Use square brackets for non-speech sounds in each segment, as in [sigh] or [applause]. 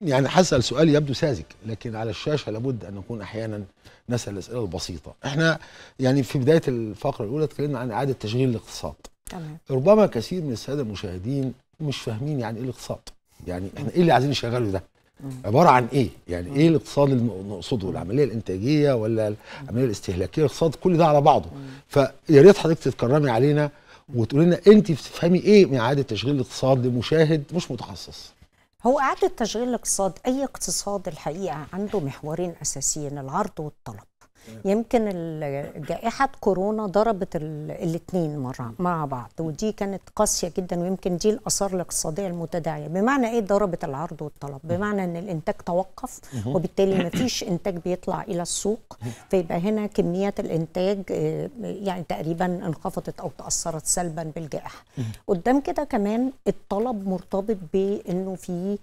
يعني حسأل سؤال يبدو ساذج لكن على الشاشة لابد أن نكون أحيانا نسأل الأسئلة البسيطة احنا يعني في بداية الفقرة الأولى اتكلمنا عن إعادة تشغيل الاقتصاد تمام ربما كثير من السادة المشاهدين مش فاهمين يعني إيه الاقتصاد يعني احنا إيه اللي عايزين نشغله ده عبارة عن إيه يعني إيه الاقتصاد اللي نقصده العملية الإنتاجية ولا العملية الاستهلاكية الاقتصاد كل ده على بعضه فيا ريت حضرتك تتكرمي علينا وتقولي لنا أنت بتفهمي إيه من إعادة تشغيل الاقتصاد لمشاهد مش متخصص هو إعادة تشغيل الاقتصاد أي اقتصاد الحقيقة عنده محورين أساسيين العرض والطلب يمكن جائحة كورونا ضربت الاثنين مرة مع بعض ودي كانت قاسية جدا ويمكن دي الأثار الاقتصادية المتداعية بمعنى إيه ضربت العرض والطلب بمعنى أن الإنتاج توقف وبالتالي [coughs] ما فيش إنتاج بيطلع إلى السوق فيبقى هنا كميات الإنتاج آه، يعني تقريبا انخفضت أو تأثرت سلبا بالجائحة قدام كده كمان الطلب مرتبط بأنه في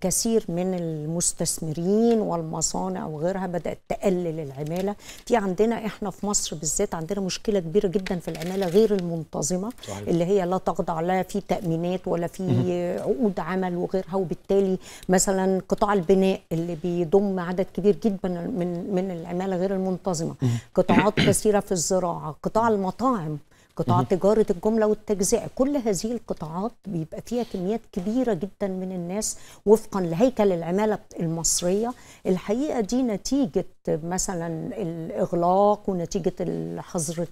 كثير من المستثمرين والمصانع وغيرها بدات تقلل العماله في عندنا احنا في مصر بالذات عندنا مشكله كبيره جدا في العماله غير المنتظمه صحيح. اللي هي لا تخضع لا في تامينات ولا في عقود عمل وغيرها وبالتالي مثلا قطاع البناء اللي بيضم عدد كبير جدا من من العماله غير المنتظمه قطاعات كثيره في الزراعه قطاع المطاعم قطاع تجاره الجمله والتجزئه كل هذه القطاعات بيبقى فيها كميات كبيره جدا من الناس وفقا لهيكل العماله المصريه الحقيقه دي نتيجه مثلا الاغلاق ونتيجه الحظر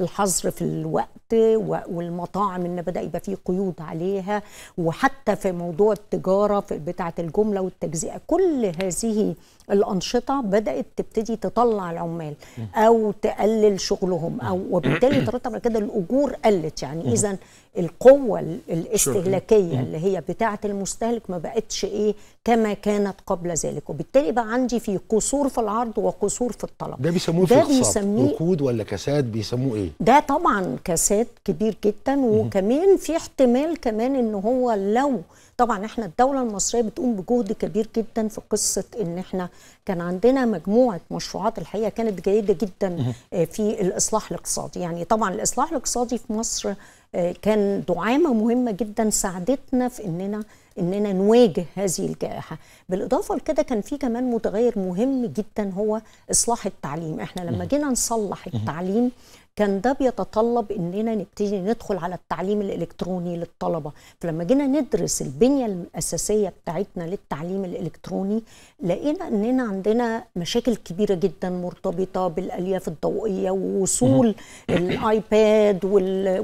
الحظر في الوقت والمطاعم ان بدا يبقى فيه قيود عليها وحتى في موضوع التجاره بتاعه الجمله والتجزئه كل هذه الانشطه بدات تبتدي تطلع العمال او تقلل شغلهم او وبالتالي [coughs] ترتب على كده الاجور قلت يعني اذا القوه الاستهلاكيه اللي هي بتاعه المستهلك ما بقتش ايه كما كانت قبل ذلك وبالتالي بقى عندي في قصور في العرض وقصور في الطلب ده بيسموه في بيسميه ركود ولا كساد بيسموه ايه ده طبعا كساد فساد كبير جدا وكمان في احتمال كمان ان هو لو طبعا احنا الدوله المصريه بتقوم بجهد كبير جدا في قصه ان احنا كان عندنا مجموعه مشروعات الحقيقه كانت جيده جدا آه، في الاصلاح الاقتصادي يعني طبعا الاصلاح الاقتصادي في مصر آه، كان دعامه مهمه جدا ساعدتنا في اننا اننا نواجه هذه الجائحه بالاضافه لكده كان في كمان متغير مهم جدا هو اصلاح التعليم احنا لما جينا نصلح التعليم كان ده بيتطلب اننا نبتدي ندخل على التعليم الالكتروني للطلبه فلما جينا ندرس البنيه الاساسيه بتاعتنا للتعليم الالكتروني لقينا اننا عندنا مشاكل كبيره جدا مرتبطه بالالياف الضوئيه ووصول الايباد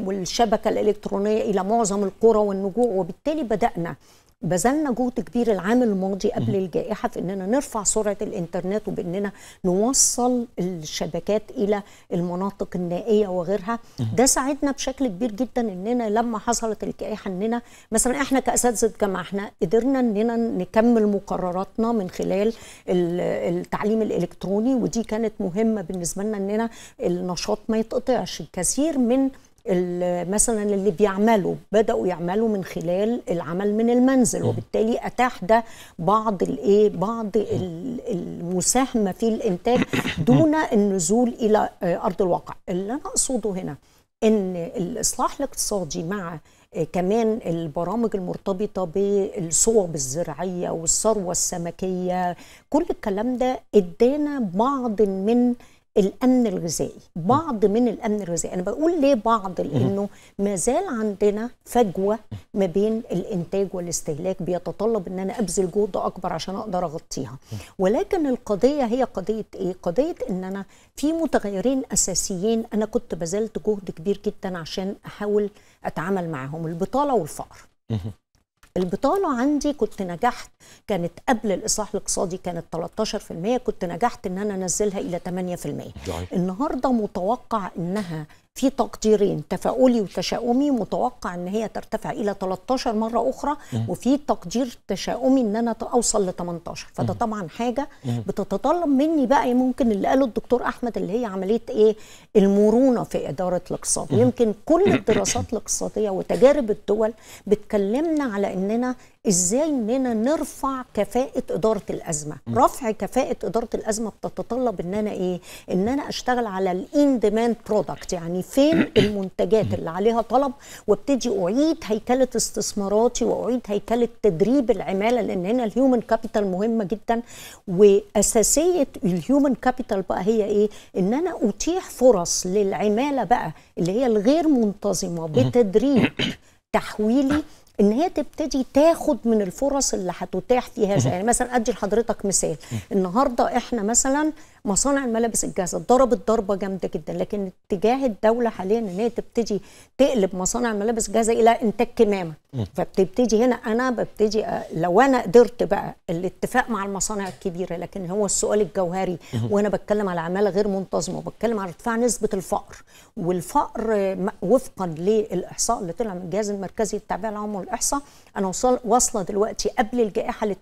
والشبكه الالكترونيه الى معظم القرى والنجوع وبالتالي بدانا بذلنا جهد كبير العام الماضي قبل الجائحه في اننا نرفع سرعه الانترنت وباننا نوصل الشبكات الى المناطق النائيه وغيرها ده ساعدنا بشكل كبير جدا اننا لما حصلت الجائحه اننا مثلا احنا كاساتذه جامعه احنا قدرنا اننا نكمل مقرراتنا من خلال التعليم الالكتروني ودي كانت مهمه بالنسبه لنا اننا النشاط ما يتقطعش كثير من مثلا اللي بيعملوا بداوا يعملوا من خلال العمل من المنزل وبالتالي اتاح ده بعض الايه بعض المساهمه في الانتاج دون النزول الى آه، ارض الواقع اللي انا اقصده هنا ان الاصلاح الاقتصادي مع آه، كمان البرامج المرتبطة بالصوب الزراعية والثروة السمكية كل الكلام ده ادانا بعض من الامن الغذائي بعض من الامن الغذائي انا بقول ليه بعض لانه ما زال عندنا فجوه ما بين الانتاج والاستهلاك بيتطلب ان انا ابذل جهد اكبر عشان اقدر اغطيها ولكن القضيه هي قضيه ايه قضيه ان انا في متغيرين اساسيين انا كنت بذلت جهد كبير جدا عشان احاول اتعامل معاهم البطاله والفقر البطاله عندي كنت نجحت كانت قبل الاصلاح الاقتصادي كانت 13% كنت نجحت ان انا انزلها الى 8% النهارده متوقع انها في تقديرين تفاؤلي وتشاؤمي متوقع ان هي ترتفع الى 13 مره اخرى مم. وفي تقدير تشاؤمي ان انا اوصل ل 18 فده مم. طبعا حاجه مم. بتتطلب مني بقى إيه ممكن اللي قاله الدكتور احمد اللي هي عمليه ايه المرونه في اداره الاقتصاد يمكن كل الدراسات الاقتصاديه وتجارب الدول بتكلمنا على اننا ازاي اننا نرفع كفاءه اداره الازمه رفع كفاءه اداره الازمه بتتطلب ان انا ايه ان انا اشتغل على الان ديماند برودكت يعني فين [coughs] المنتجات اللي عليها طلب وابتدي اعيد هيكله استثماراتي واعيد هيكله تدريب العماله لان هنا الهيومن كابيتال مهمه جدا واساسيه الهيومن كابيتال بقى هي ايه؟ ان انا اتيح فرص للعماله بقى اللي هي الغير منتظمه بتدريب [coughs] تحويلي ان هي تبتدي تاخد من الفرص اللي هتتاح في هذا يعني مثلا ادي لحضرتك مثال النهارده احنا مثلا مصانع الملابس الجاهزه ضربت ضربه جامده جدا لكن اتجاه الدوله حاليا ان هي تبتدي تقلب مصانع الملابس الجاهزه الى انتاج كمامه فبتبتدي هنا انا ببتدي آه، لو انا قدرت بقى الاتفاق مع المصانع الكبيره لكن هو السؤال الجوهري وانا بتكلم على عماله غير منتظمه وبتكلم على ارتفاع نسبه الفقر والفقر وفقا للاحصاء اللي طلع من الجهاز المركزي للتعبئه العامه والاحصاء انا وصل واصله دلوقتي قبل الجائحه ل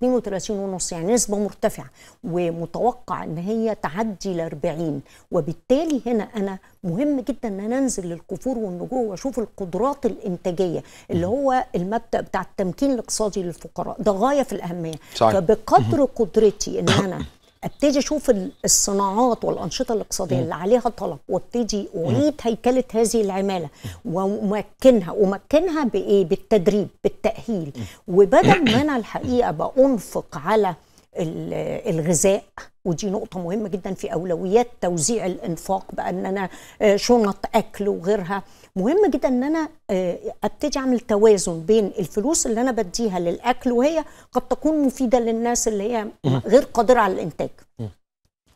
32.5 يعني نسبه مرتفعه ومتوقع ان هي تعدي 40 وبالتالي هنا أنا مهم جدا أن أنا أنزل للقفور والنجوم وأشوف القدرات الإنتاجية اللي هو المبدأ بتاع التمكين الاقتصادي للفقراء ده غاية في الأهمية صحيح. فبقدر قدرتي أن أنا [coughs] ابتدي اشوف الصناعات والانشطه الاقتصاديه اللي عليها طلب وابتدي اعيد هيكله هذه العماله وامكنها ومكنها بايه بالتدريب بالتاهيل وبدل ما انا الحقيقه بانفق على الغذاء ودي نقطة مهمة جدا في أولويات توزيع الإنفاق بأن أنا آه، شنط أكل وغيرها مهم جدا أن أنا آه، أبتدي أعمل توازن بين الفلوس اللي أنا بديها للأكل وهي قد تكون مفيدة للناس اللي هي غير قادرة على الإنتاج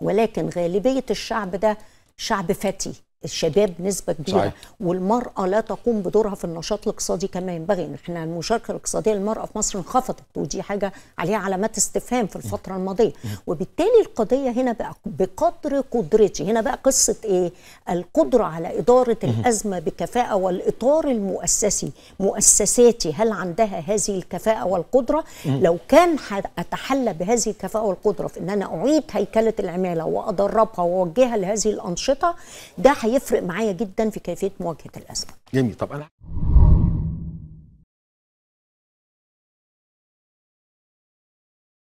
ولكن غالبية الشعب ده شعب فتي الشباب نسبه كبيره صحيح. والمراه لا تقوم بدورها في النشاط الاقتصادي كما ينبغي ان احنا المشاركه الاقتصاديه للمراه في مصر انخفضت ودي حاجه عليها علامات استفهام في الفتره الماضيه وبالتالي القضيه هنا بقى بقدر قدرتي هنا بقى قصه ايه القدره على اداره الازمه بكفاءه والاطار المؤسسي مؤسساتي هل عندها هذه الكفاءه والقدره لو كان اتحلى بهذه الكفاءه والقدره في ان انا اعيد هيكله العماله وادربها واوجهها لهذه الانشطه ده هيفرق معايا جدا في كيفيه مواجهه الازمه. جميل طب انا